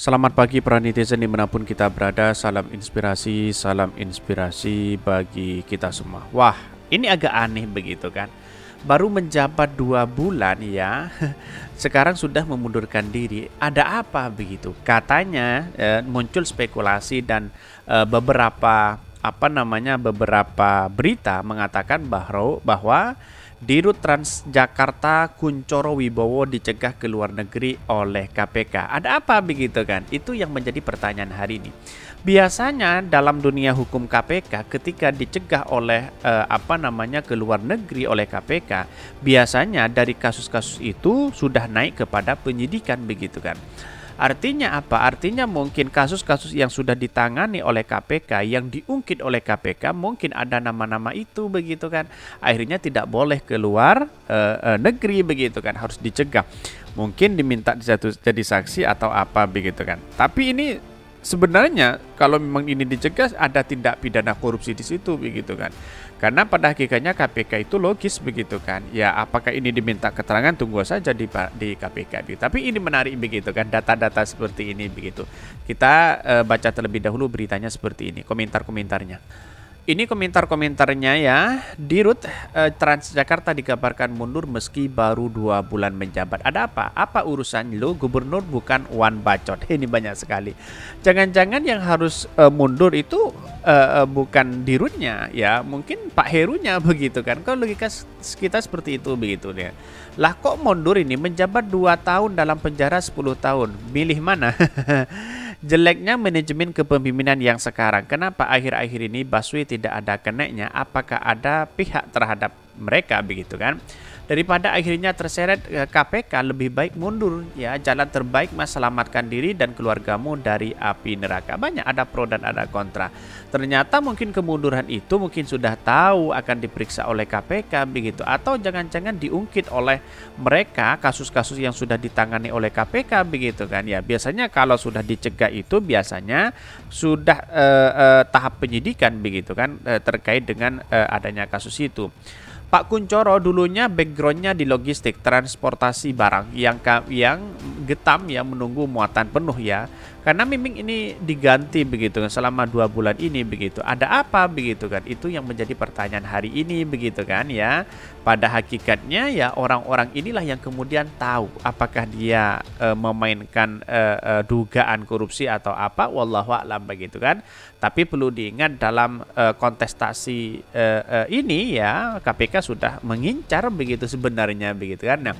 Selamat pagi para netizen dimanapun kita berada Salam inspirasi, salam inspirasi bagi kita semua Wah ini agak aneh begitu kan Baru menjabat dua bulan ya Sekarang sudah memundurkan diri Ada apa begitu Katanya eh, muncul spekulasi dan eh, beberapa apa namanya beberapa berita mengatakan bahwa bahwa Dirut Trans Jakarta Kuncoro Wibowo dicegah ke luar negeri oleh KPK. Ada apa begitu kan? Itu yang menjadi pertanyaan hari ini. Biasanya dalam dunia hukum KPK ketika dicegah oleh eh, apa namanya ke luar negeri oleh KPK, biasanya dari kasus-kasus itu sudah naik kepada penyidikan begitu kan. Artinya apa? Artinya mungkin kasus-kasus yang sudah ditangani oleh KPK, yang diungkit oleh KPK, mungkin ada nama-nama itu begitu kan. Akhirnya tidak boleh keluar e, e, negeri begitu kan, harus dicegah. Mungkin diminta jadi saksi atau apa begitu kan. Tapi ini sebenarnya kalau memang ini dicegah ada tindak pidana korupsi di situ begitu kan. Karena pada hakikatnya KPK itu logis begitu kan. Ya apakah ini diminta keterangan tunggu saja di di KPK. Tapi ini menarik begitu kan data-data seperti ini begitu. Kita e, baca terlebih dahulu beritanya seperti ini, komentar-komentarnya. Ini komentar-komentarnya ya. Dirut eh, Transjakarta dikabarkan mundur meski baru dua bulan menjabat. Ada apa? Apa urusan lo? Gubernur bukan one Bacot. Ini banyak sekali. Jangan-jangan yang harus eh, mundur itu eh, eh bukan Dirutnya ya. Mungkin Pak Herunya begitu kan. Kalau logika kita seperti itu begitu ya. Lah kok mundur ini menjabat dua tahun dalam penjara 10 tahun. Milih mana? Jeleknya manajemen kepemimpinan yang sekarang, kenapa akhir-akhir ini Baswi tidak ada keneknya? Apakah ada pihak terhadap mereka begitu kan? daripada akhirnya terseret KPK lebih baik mundur ya jalan terbaik mas selamatkan diri dan keluargamu dari api neraka banyak ada pro dan ada kontra ternyata mungkin kemunduran itu mungkin sudah tahu akan diperiksa oleh KPK begitu atau jangan-jangan diungkit oleh mereka kasus-kasus yang sudah ditangani oleh KPK begitu kan ya biasanya kalau sudah dicegah itu biasanya sudah eh, eh, tahap penyidikan begitu kan eh, terkait dengan eh, adanya kasus itu Pak Kuncoro dulunya backgroundnya di logistik transportasi barang yang yang getam ya menunggu muatan penuh ya karena miming ini diganti begitu kan selama dua bulan ini begitu ada apa begitu kan itu yang menjadi pertanyaan hari ini begitu kan ya pada hakikatnya ya orang-orang inilah yang kemudian tahu apakah dia e, memainkan e, e, dugaan korupsi atau apa wallahu alam begitu kan tapi perlu diingat dalam e, kontestasi e, e, ini ya KPK sudah mengincar begitu sebenarnya begitu kan. Nah,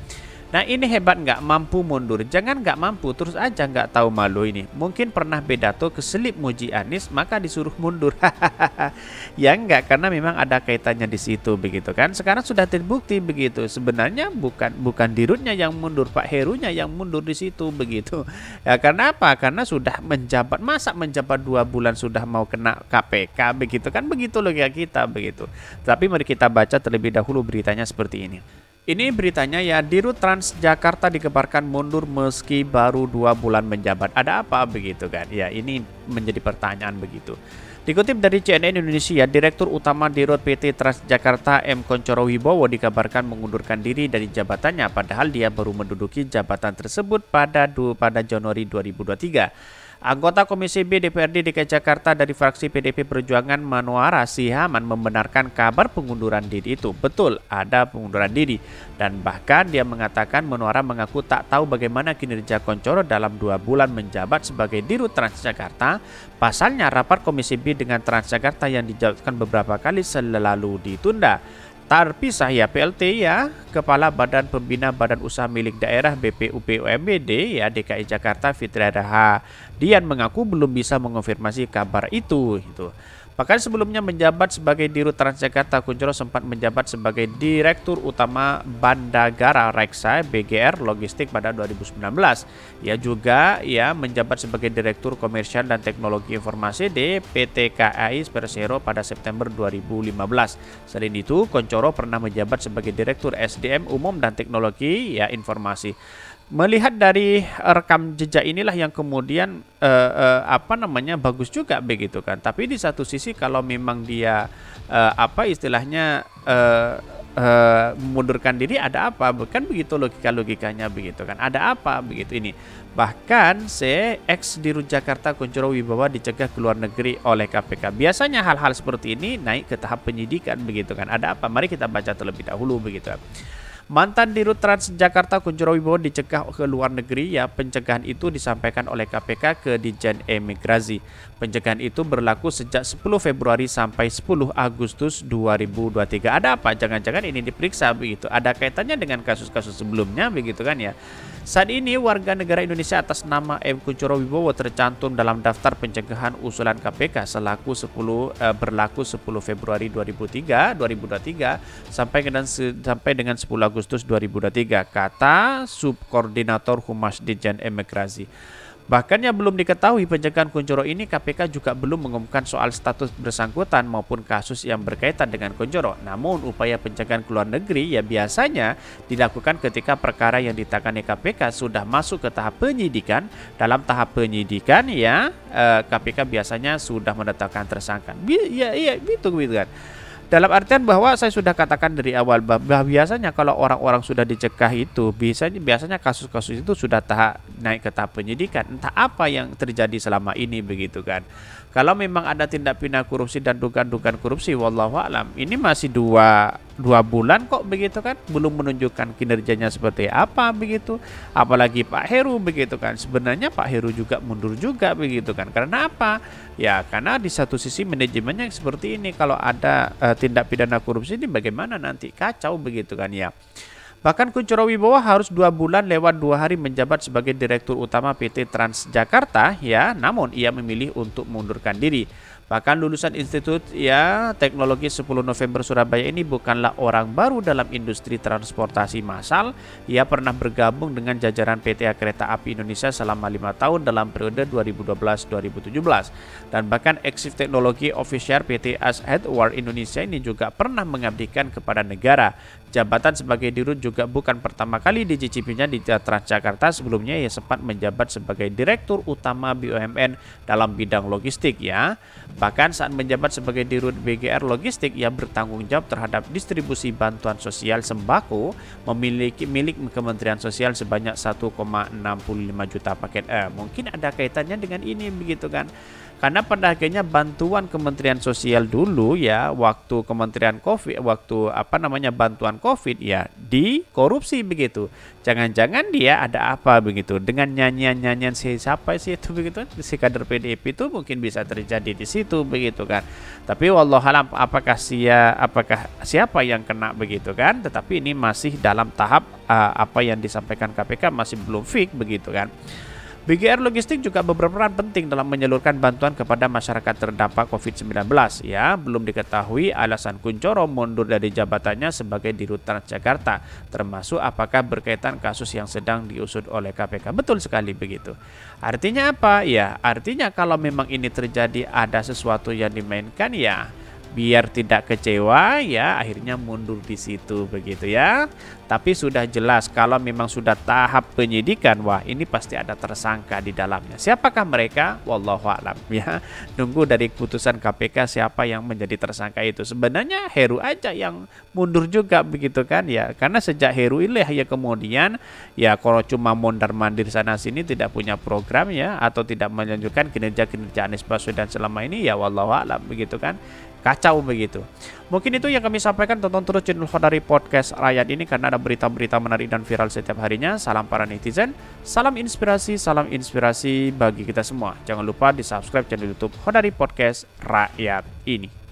Nah ini hebat nggak mampu mundur. Jangan nggak mampu terus aja nggak tahu malu ini. Mungkin pernah bedato keselip muji Anis, maka disuruh mundur. ya nggak karena memang ada kaitannya di situ begitu kan. Sekarang sudah terbukti begitu. Sebenarnya bukan bukan dirutnya yang mundur Pak Herunya yang mundur di situ begitu. Ya karena apa? Karena sudah menjabat masa menjabat dua bulan sudah mau kena KPK begitu kan begitu ya kita begitu. Tapi mari kita baca terlebih dahulu beritanya seperti ini. Ini beritanya ya, Dirut Trans Jakarta dikebarkan mundur meski baru dua bulan menjabat. Ada apa begitu kan? Ya ini menjadi pertanyaan begitu. Dikutip dari CNN Indonesia, Direktur Utama Dirut PT Transjakarta M. Koncoro Wibowo dikabarkan mengundurkan diri dari jabatannya padahal dia baru menduduki jabatan tersebut pada pada Januari 2023. Anggota Komisi B DPRD DKI Jakarta dari fraksi PDP Perjuangan Manuara Sihaman membenarkan kabar pengunduran diri itu. Betul, ada pengunduran diri. Dan bahkan dia mengatakan Manuara mengaku tak tahu bagaimana kinerja Koncoro dalam dua bulan menjabat sebagai Dirut Transjakarta. Pasalnya rapat Komisi B dengan Transjakarta yang dijawabkan beberapa kali selalu ditunda terpisah ya PLT ya Kepala Badan Pembina Badan Usaha Milik Daerah UMBD e ya DKI Jakarta Fitri Dian mengaku belum bisa mengonfirmasi kabar itu gitu. Bahkan sebelumnya menjabat sebagai Dirut Transjakarta, Kunchoro sempat menjabat sebagai Direktur Utama Bandagara Reksa BGR Logistik pada 2019. Ia juga ya menjabat sebagai Direktur Komersial dan Teknologi Informasi di PT KAI Persero pada September 2015. Selain itu, Kunchoro pernah menjabat sebagai Direktur SDM Umum dan Teknologi ya Informasi melihat dari rekam jejak inilah yang kemudian uh, uh, apa namanya bagus juga begitu kan tapi di satu sisi kalau memang dia uh, apa istilahnya uh, uh, mundurkan diri ada apa bukan begitu logika logikanya begitu kan ada apa begitu ini bahkan se ex Diru Jakarta Kuncoro Wibawa dicegah ke luar negeri oleh KPK biasanya hal-hal seperti ini naik ke tahap penyidikan begitu kan ada apa mari kita baca terlebih dahulu begitu kan. Mantan Dirut Trans Jakarta Kunjoro Wibowo dicegah ke luar negeri ya pencegahan itu disampaikan oleh KPK ke Dijen Imigrasi. Pencegahan itu berlaku sejak 10 Februari sampai 10 Agustus 2023. Ada apa? Jangan-jangan ini diperiksa begitu. Ada kaitannya dengan kasus-kasus sebelumnya begitu kan ya. Saat ini warga negara Indonesia atas nama M. Kunchoro Wibowo tercantum dalam daftar pencegahan usulan KPK selaku 10 eh, berlaku 10 Februari 2003, 2023 sampai dengan sampai dengan 10 Agustus Agustus 2023, kata Subkoordinator Humas Dijen Imigrasi. Bahkan yang belum diketahui pencegahan Kunchoro ini KPK juga belum mengumumkan soal status bersangkutan maupun kasus yang berkaitan dengan Kunchoro. Namun upaya pencegahan ke luar negeri ya biasanya dilakukan ketika perkara yang ditangani KPK sudah masuk ke tahap penyidikan. Dalam tahap penyidikan ya KPK eh, biasanya sudah menetapkan tersangka. Ya, ya, itu gitu kan. Dalam artian bahwa saya sudah katakan dari awal bahwa biasanya kalau orang-orang sudah dicegah itu biasanya biasanya kasus-kasus itu sudah tahap naik ke tahap penyidikan. Entah apa yang terjadi selama ini begitu kan. Kalau memang ada tindak pidana korupsi dan dugaan-dugaan korupsi wallahu alam. Ini masih dua dua bulan kok begitu kan belum menunjukkan kinerjanya seperti apa begitu apalagi Pak Heru begitu kan sebenarnya Pak Heru juga mundur juga begitu kan karena apa ya karena di satu sisi manajemennya seperti ini kalau ada uh, tindak pidana korupsi ini bagaimana nanti kacau begitu kan ya Bahkan Kuncoro Wibowo harus dua bulan lewat dua hari menjabat sebagai Direktur Utama PT Transjakarta, ya. Namun ia memilih untuk mundurkan diri. Bahkan lulusan Institut ya Teknologi 10 November Surabaya ini bukanlah orang baru dalam industri transportasi massal. Ia pernah bergabung dengan jajaran PT Kereta Api Indonesia selama lima tahun dalam periode 2012-2017. Dan bahkan Exif Teknologi Official As Edward Indonesia ini juga pernah mengabdikan kepada negara Jabatan sebagai dirut juga bukan pertama kali dicicipinya di Transjakarta. Sebelumnya ia sempat menjabat sebagai direktur utama BUMN dalam bidang logistik ya. Bahkan saat menjabat sebagai dirut BGR Logistik ia bertanggung jawab terhadap distribusi bantuan sosial sembako memiliki milik Kementerian Sosial sebanyak 1,65 juta paket. Eh, mungkin ada kaitannya dengan ini begitu kan karena pada akhirnya bantuan Kementerian Sosial dulu ya waktu Kementerian Covid waktu apa namanya bantuan Covid ya dikorupsi begitu. Jangan-jangan dia ada apa begitu dengan nyanyian-nyanyian si siapa sih itu begitu si kader PDIP itu mungkin bisa terjadi di situ begitu kan. Tapi wallahualam apakah sia apakah siapa yang kena begitu kan? Tetapi ini masih dalam tahap uh, apa yang disampaikan KPK masih belum fix begitu kan. BGR Logistik juga berperan penting dalam menyalurkan bantuan kepada masyarakat terdampak COVID-19 ya. Belum diketahui alasan Kuncoro mundur dari jabatannya sebagai Dirut Jakarta termasuk apakah berkaitan kasus yang sedang diusut oleh KPK. Betul sekali begitu. Artinya apa? Ya, artinya kalau memang ini terjadi ada sesuatu yang dimainkan ya biar tidak kecewa ya akhirnya mundur di situ begitu ya. Tapi sudah jelas kalau memang sudah tahap penyidikan wah ini pasti ada tersangka di dalamnya. Siapakah mereka? Wallahu alam ya. Nunggu dari keputusan KPK siapa yang menjadi tersangka itu. Sebenarnya Heru aja yang mundur juga begitu kan ya. Karena sejak Heru ini ya kemudian ya kalau cuma mondar-mandir sana sini tidak punya program ya atau tidak menunjukkan kinerja-kinerja Anies Baswedan selama ini ya wallahu alam begitu kan kacau begitu. Mungkin itu yang kami sampaikan. Tonton terus channel Hodari Podcast Rakyat ini karena ada berita-berita menarik dan viral setiap harinya. Salam para netizen, salam inspirasi, salam inspirasi bagi kita semua. Jangan lupa di subscribe channel YouTube Hodari Podcast Rakyat ini.